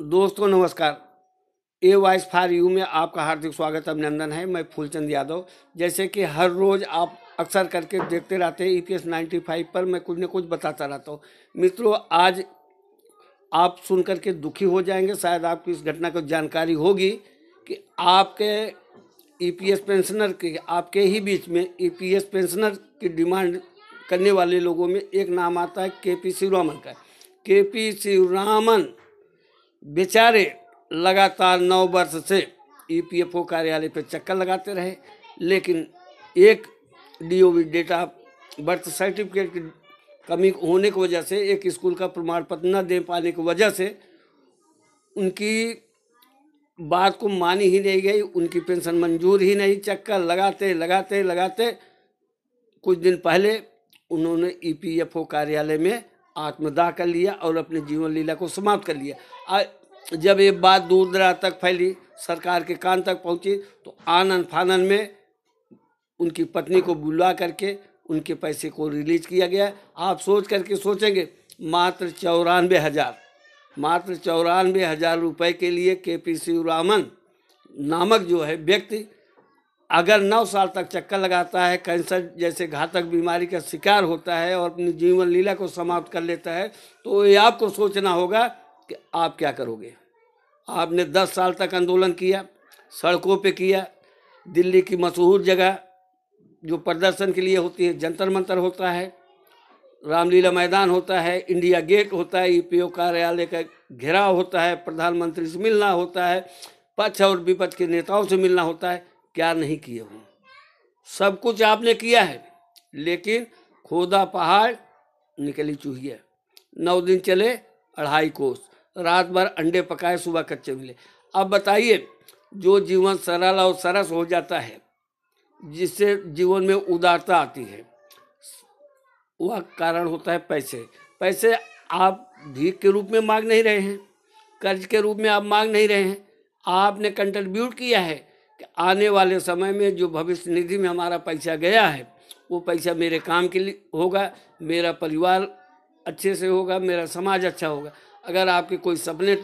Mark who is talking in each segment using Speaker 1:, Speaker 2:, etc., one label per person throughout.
Speaker 1: दोस्तों नमस्कार a voice for you में आपका हार्दिक स्वागत अभिनंदन है मैं फूलचंद यादव जैसे कि हर रोज़ आप अक्सर करके देखते रहते हैं E P S ninety five पर मैं कुछ न कुछ बताता रहता हूँ मित्रों आज आप सुनकर के दुखी हो जाएंगे शायद आपको इस घटना को जानकारी होगी कि आपके ई पी एस पेंशनर के आपके ही बीच में ई पी एस पेंशनर की डिमांड करने वाले लोगों में एक नाम आता है के पी रामन का के पी रामन बेचारे लगातार नौ वर्ष से ईपीएफओ e कार्यालय पर चक्कर लगाते रहे लेकिन एक डेट डेटा बर्थ सर्टिफिकेट की कमी होने की वजह से एक स्कूल का प्रमाण पत्र न दे पाने की वजह से उनकी बात को मानी ही नहीं गई उनकी पेंशन मंजूर ही नहीं चक्कर लगाते लगाते लगाते कुछ दिन पहले उन्होंने ईपीएफओ e कार्यालय में आत्मदाह कर लिया और अपने जीवन लीला को समाप्त कर लिया जब ये बात दूर दराज तक फैली सरकार के कान तक पहुंची तो आनंद फानन में उनकी पत्नी को बुलवा करके उनके पैसे को रिलीज किया गया आप सोच करके सोचेंगे मात्र चौरानवे हज़ार मात्र चौरानवे हज़ार रुपये के लिए के पी रामन नामक जो है व्यक्ति अगर नौ साल तक चक्कर लगाता है कैंसर जैसे घातक बीमारी का शिकार होता है और अपनी जीवन लीला को समाप्त कर लेता है तो ये आपको सोचना होगा कि आप क्या करोगे आपने दस साल तक आंदोलन किया सड़कों पे किया दिल्ली की मशहूर जगह जो प्रदर्शन के लिए होती है जंतर मंतर होता है रामलीला मैदान होता है इंडिया गेट होता है ई कार्यालय का घेराव होता है प्रधानमंत्री से मिलना होता है पक्ष और विपक्ष के नेताओं से मिलना होता है क्या नहीं किए हो सब कुछ आपने किया है लेकिन खोदा पहाड़ निकली है नौ दिन चले अढ़ाई कोस रात भर अंडे पकाए सुबह कच्चे मिले अब बताइए जो जीवन सरल और सरस हो जाता है जिससे जीवन में उदारता आती है वह कारण होता है पैसे पैसे आप भीख के रूप में मांग नहीं रहे हैं कर्ज के रूप में आप मांग नहीं रहे हैं आपने कंट्रीब्यूट किया है आने वाले समय में जो भविष्य निधि में हमारा पैसा गया है वो पैसा मेरे काम के लिए होगा मेरा परिवार अच्छे से होगा मेरा समाज अच्छा होगा अगर आपके कोई सपने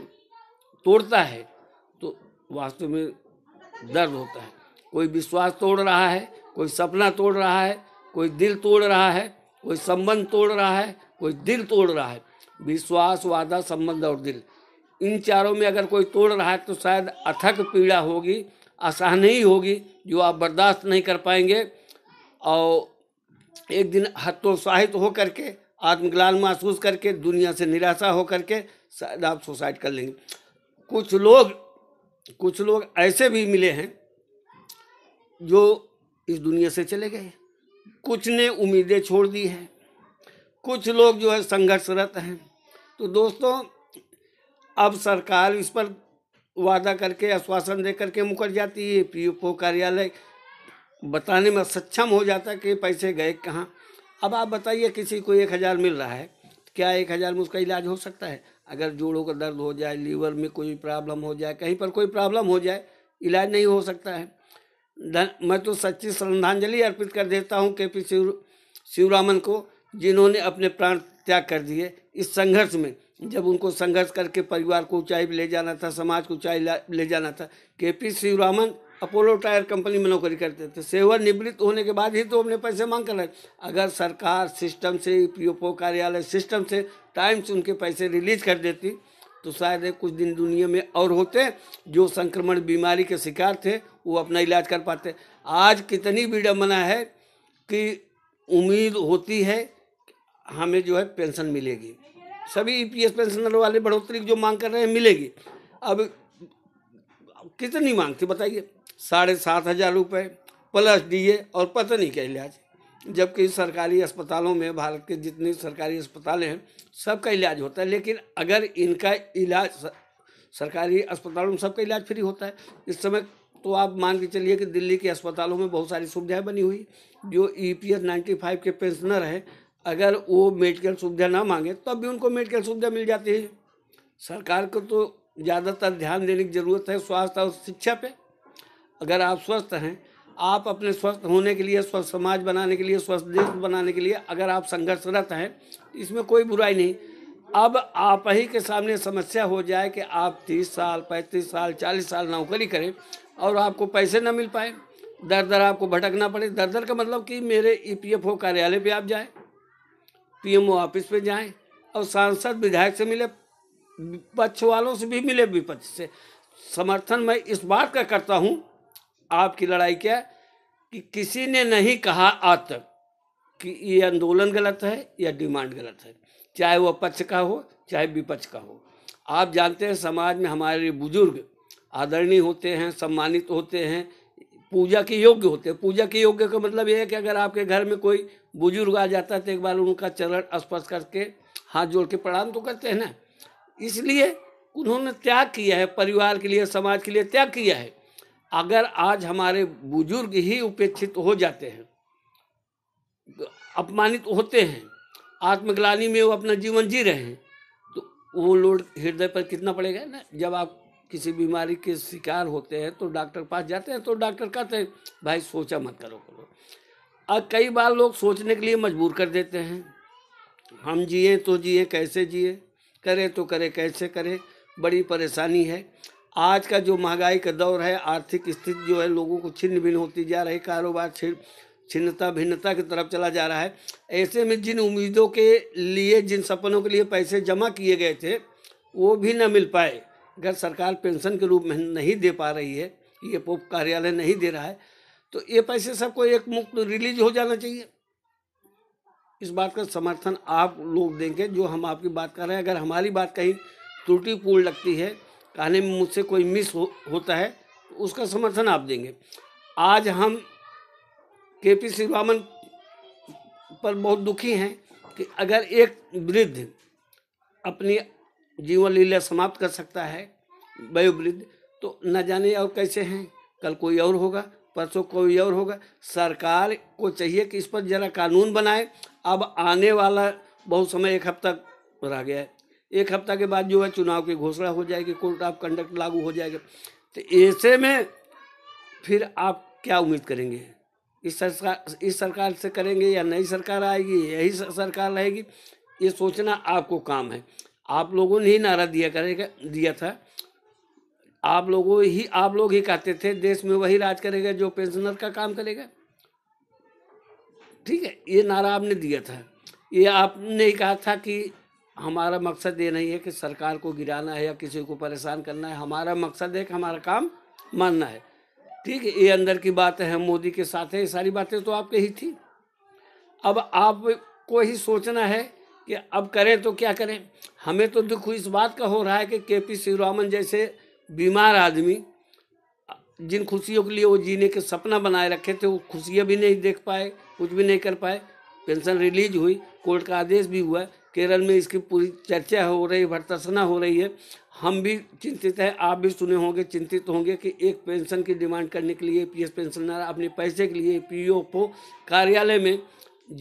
Speaker 1: तोड़ता है तो वास्तव में दर्द होता है कोई विश्वास तोड़ रहा है कोई सपना तोड़ रहा है कोई दिल तोड़ रहा है कोई संबंध तोड़ रहा है कोई दिल तोड़ रहा है विश्वास वादा संबंध और दिल इन चारों में अगर कोई तोड़ रहा है तो शायद अथक पीड़ा होगी आसान ही होगी जो आप बर्दाश्त नहीं कर पाएंगे और एक दिन हतोत्साहित हो करके आत्मग्लान महसूस करके दुनिया से निराशा हो करके शायद आप सुसाइड कर लेंगे कुछ लोग कुछ लोग ऐसे भी मिले हैं जो इस दुनिया से चले गए कुछ ने उम्मीदें छोड़ दी है कुछ लोग जो है संघर्षरत हैं तो दोस्तों अब सरकार इस पर वादा करके आश्वासन दे करके मुकर जाती है पी एफ ओ कार्यालय बताने में सक्षम हो जाता है कि पैसे गए कहाँ अब आप बताइए किसी को एक हज़ार मिल रहा है तो क्या एक हज़ार में उसका इलाज हो सकता है अगर जोड़ों का दर्द हो जाए लीवर में कोई प्रॉब्लम हो जाए कहीं पर कोई प्रॉब्लम हो जाए इलाज नहीं हो सकता है धन मैं तो सच्ची श्रद्धांजलि अर्पित कर देता हूँ के पी शिव शिवरामन को जिन्होंने अपने प्राण त्याग कर दिए इस संघर्ष में जब उनको संघर्ष करके परिवार को ऊंचाई ले जाना था समाज को ऊंचाई ले जाना था K P Shivaraman Apollo tyre company में नौकरी करते थे सेवा निवृत्त होने के बाद ही तो हमने पैसे मांग कर रहे अगर सरकार सिस्टम से पी कार्यालय सिस्टम से टाइम से उनके पैसे रिलीज कर देती तो शायद कुछ दिन दुनिया में और होते जो संक्रमण बीमारी के शिकार थे वो अपना इलाज कर पाते आज कितनी विडम्बना है कि उम्मीद होती है हमें जो है पेंशन मिलेगी सभी ईपीएस e पेंशनर वाले बढ़ोतरी की जो मांग कर रहे हैं मिलेगी अब कितनी मांग थी बताइए साढ़े सात हज़ार रुपये प्लस डीए और पता नहीं क्या इलाज जबकि सरकारी अस्पतालों में भारत के जितने सरकारी अस्पताल हैं सबका इलाज होता है लेकिन अगर इनका इलाज सरकारी अस्पतालों में सबका इलाज फ्री होता है इस समय तो आप मान के चलिए कि दिल्ली के अस्पतालों में बहुत सारी सुविधाएं बनी हुई जो E P S ninety five के पेंशनर हैं अगर वो मेडिकल सुविधा ना मांगे तब तो भी उनको मेडिकल सुविधा मिल जाती है सरकार को तो ज़्यादातर ध्यान देने की ज़रूरत है स्वास्थ्य और शिक्षा पे अगर आप स्वस्थ हैं आप अपने स्वस्थ होने के लिए स्वस्थ समाज बनाने के लिए स्वस्थ देश बनाने के लिए अगर आप संघर्षरत हैं इसमें कोई बुराई नहीं अब आप ही के सामने समस्या हो जाए कि आप तीस साल पैंतीस साल चालीस साल नौकरी करें और आपको पैसे ना मिल पाए दर दर आपको भटकना पड़े दर दर का मतलब कि मेरे ईपीएफओ e कार्यालय पे आप जाएं पीएमओ ऑफिस में जाएं और सांसद विधायक से मिले विपक्ष वालों से भी मिले विपक्ष से समर्थन मैं इस बात का करता हूँ आपकी लड़ाई क्या कि किसी ने नहीं कहा आज तक कि ये आंदोलन गलत है या डिमांड गलत है चाहे वह पक्ष का हो चाहे विपक्ष का हो आप जानते हैं समाज में हमारे बुजुर्ग आदरणीय होते हैं सम्मानित होते हैं पूजा के योग्य होते हैं पूजा के योग्य का मतलब यह है कि अगर आपके घर में कोई बुजुर्ग आ जाता है तो एक बार उनका चरण स्पर्श करके हाथ जोड़ के प्रणाम तो करते हैं ना इसलिए उन्होंने त्याग किया है परिवार के लिए समाज के लिए त्याग किया है अगर आज हमारे बुजुर्ग ही उपेक्षित हो जाते हैं अपमानित होते हैं आत्मग्लानी में वो अपना जीवन जी रहे हैं तो वो लोड हृदय पर कितना पड़ेगा ना जब आप किसी बीमारी के शिकार होते हैं तो डॉक्टर पास जाते हैं तो डॉक्टर कहते हैं भाई सोचा मत करो करो अब कई बार लोग सोचने के लिए मजबूर कर देते हैं हम जिए तो जिए कैसे जिए करें तो करें कैसे करें बड़ी परेशानी है आज का जो महंगाई का दौर है आर्थिक स्थिति जो है लोगों को छिन्न भिन्न होती जा रही कारोबार छिन्न छिन्नता भिन्नता की तरफ चला जा रहा है ऐसे में जिन उम्मीदों के लिए जिन सपनों के लिए पैसे जमा किए गए थे वो भी न मिल पाए अगर सरकार पेंशन के रूप में नहीं दे पा रही है ये पोप कार्यालय नहीं दे रहा है तो ये पैसे सबको एक मुक्त रिलीज हो जाना चाहिए इस बात का समर्थन आप लोग देंगे जो हम आपकी बात कर रहे हैं अगर हमारी बात कहीं त्रुटिपूर्ण लगती है कहने में मुझसे कोई मिस हो, होता है तो उसका समर्थन आप देंगे आज हम के पी शिवामन पर बहुत दुखी हैं कि अगर एक वृद्ध अपनी जीवन लीला समाप्त कर सकता है वयोवृद्ध तो न जाने और कैसे हैं कल कोई और होगा परसों कोई और होगा सरकार को चाहिए कि इस पर जरा कानून बनाए अब आने वाला बहुत समय एक हफ्ता रह गया है एक हफ्ता के बाद जो है चुनाव की घोषणा हो जाएगी कोर्ट ऑफ कंडक्ट लागू हो जाएगा तो ऐसे में फिर आप क्या उम्मीद करेंगे इस सरकार इस सरकार से करेंगे या नई सरकार आएगी यही सरकार रहेगी ये सोचना आपको काम है आप लोगों ने ही नारा दिया करेगा दिया था आप लोगों ही आप लोग ही कहते थे देश में वही राज करेगा जो पेंशनर का काम करेगा ठीक है ये नारा आपने दिया था ये आपने ही कहा था कि हमारा मकसद ये नहीं है कि सरकार को गिराना है या किसी को परेशान करना है हमारा मकसद है कि हमारा काम मानना है ठीक है ये अंदर की बात है मोदी के साथ है ये सारी बातें तो आपके ही थी अब आपको ही सोचना है कि अब करें तो क्या करें हमें तो दुख इस बात का हो रहा है कि के पी शिवरामन जैसे बीमार आदमी जिन खुशियों के लिए वो जीने के सपना बनाए रखे थे वो खुशियाँ भी नहीं देख पाए कुछ भी नहीं कर पाए पेंशन रिलीज हुई कोर्ट का आदेश भी हुआ केरल में इसकी पूरी चर्चा हो रही भर्तसना हो रही है हम भी चिंतित हैं आप भी सुने होंगे चिंतित होंगे कि एक पेंशन की डिमांड करने के लिए पीएस पेंशनर अपने पैसे के लिए पीओ को कार्यालय में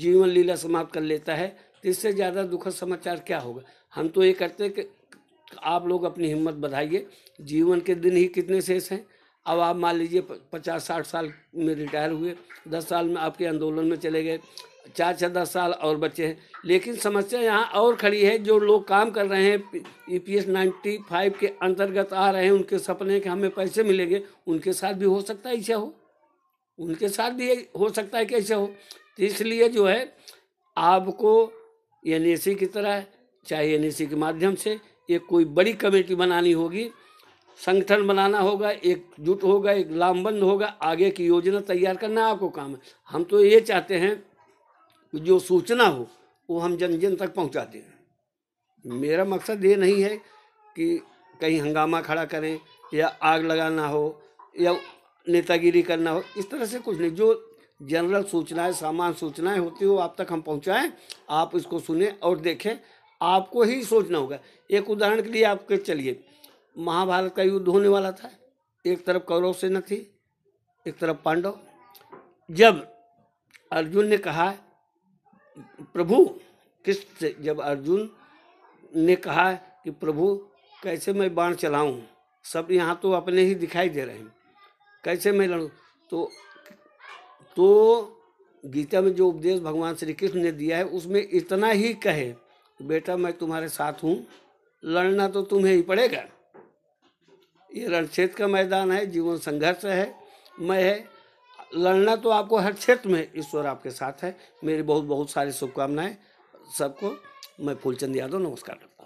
Speaker 1: जीवन लीला समाप्त कर लेता है तो इससे ज़्यादा दुखद समाचार क्या होगा हम तो ये करते हैं कि आप लोग अपनी हिम्मत बढ़ाइए जीवन के दिन ही कितने शेष हैं अब आप मान लीजिए पचास साठ साल में रिटायर हुए दस साल में आपके आंदोलन में चले गए चार छः दस साल और बच्चे हैं लेकिन समस्या यहाँ और खड़ी है जो लोग काम कर रहे हैं E P S e ninety five के अंतर्गत आ रहे हैं उनके सपने के हमें पैसे मिलेंगे उनके साथ भी हो सकता है ऐसा हो उनके साथ भी हो सकता है कि हो तो इसलिए जो है आपको एन की तरह चाहे एन के माध्यम से एक कोई बड़ी कमेटी बनानी होगी संगठन बनाना होगा एकजुट होगा एक लामबंद होगा आगे की योजना तैयार करना आपको काम है हम तो ये चाहते हैं कि जो सूचना हो वो हम जन जन तक पहुँचा हैं मेरा मकसद ये नहीं है कि कहीं हंगामा खड़ा करें या आग लगाना हो या नेतागिरी करना हो इस तरह से कुछ नहीं जो जनरल सूचनाएं सामान्य सूचनाएं होती हो आप तक हम पहुंचाएं आप इसको सुने और देखें आपको ही सोचना होगा एक उदाहरण के लिए आपके चलिए महाभारत का युद्ध होने वाला था एक तरफ कौरव सेना थी एक तरफ पांडव जब अर्जुन ने कहा प्रभु किस से जब अर्जुन ने कहा कि प्रभु कैसे मैं बाण चलाऊं सब यहाँ तो अपने ही दिखाई दे रहे हैं कैसे मैं लड़ूँ तो तो गीता में जो उपदेश भगवान श्री कृष्ण ने दिया है उसमें इतना ही कहे बेटा मैं तुम्हारे साथ हूँ लड़ना तो तुम्हें ही पड़ेगा ये रणक्षेत्र का मैदान है जीवन संघर्ष है मैं है लड़ना तो आपको हर क्षेत्र में ईश्वर आपके साथ है मेरी बहुत बहुत सारी शुभकामनाएं सबको मैं फूलचंद यादव नमस्कार